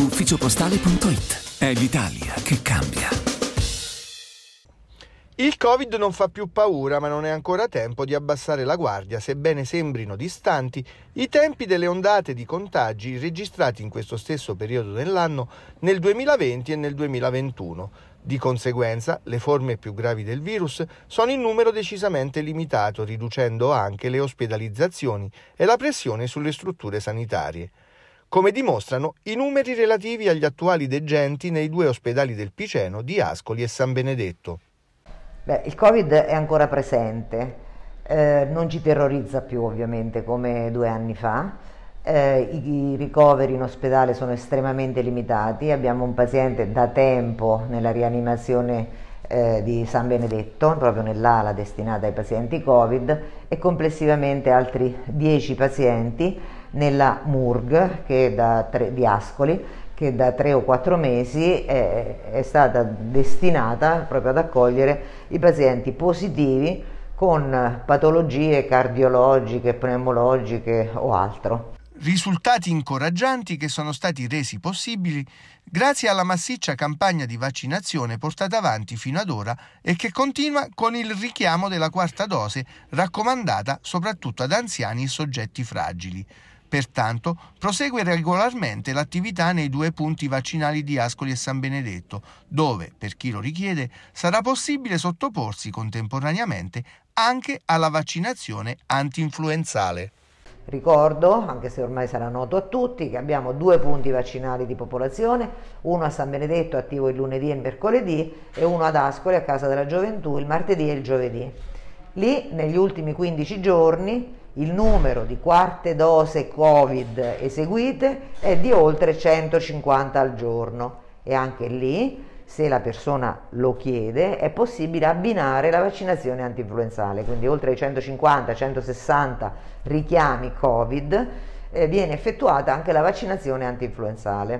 ufficiopostale.it. È l'Italia che cambia. Il Covid non fa più paura, ma non è ancora tempo di abbassare la guardia, sebbene sembrino distanti i tempi delle ondate di contagi registrati in questo stesso periodo dell'anno nel 2020 e nel 2021. Di conseguenza, le forme più gravi del virus sono in numero decisamente limitato, riducendo anche le ospedalizzazioni e la pressione sulle strutture sanitarie come dimostrano i numeri relativi agli attuali degenti nei due ospedali del Piceno di Ascoli e San Benedetto. Beh, il Covid è ancora presente, eh, non ci terrorizza più ovviamente come due anni fa, eh, i, ricoveri in ospedale sono estremamente limitati, abbiamo un paziente da tempo nella rianimazione eh, di San Benedetto, proprio nell'ala destinata ai pazienti Covid e complessivamente altri 10 pazienti nella MURG tre, di Ascoli, che da tre o quattro mesi è, è stata destinata proprio ad accogliere i pazienti positivi con patologie cardiologiche, pneumologiche o altro. Risultati incoraggianti che sono stati resi possibili grazie alla massiccia campagna di vaccinazione portata avanti fino ad ora e che continua con il richiamo della quarta dose raccomandata soprattutto ad anziani e soggetti fragili. Pertanto, prosegue regolarmente l'attività nei due punti vaccinali di Ascoli e San Benedetto, dove, per chi lo richiede, sarà possibile sottoporsi contemporaneamente anche alla vaccinazione antinfluenzale. Ricordo, anche se ormai sarà noto a tutti, che abbiamo due punti vaccinali di popolazione, uno a San Benedetto attivo il lunedì e il mercoledì e uno ad Ascoli a Casa della Gioventù il martedì e il giovedì. Lì negli ultimi 15 giorni il numero di quarte dose Covid eseguite è di oltre 150 al giorno e anche lì, se la persona lo chiede, è possibile abbinare la vaccinazione antinfluenzale, quindi oltre ai 150-160 richiami Covid eh, viene effettuata anche la vaccinazione antinfluenzale.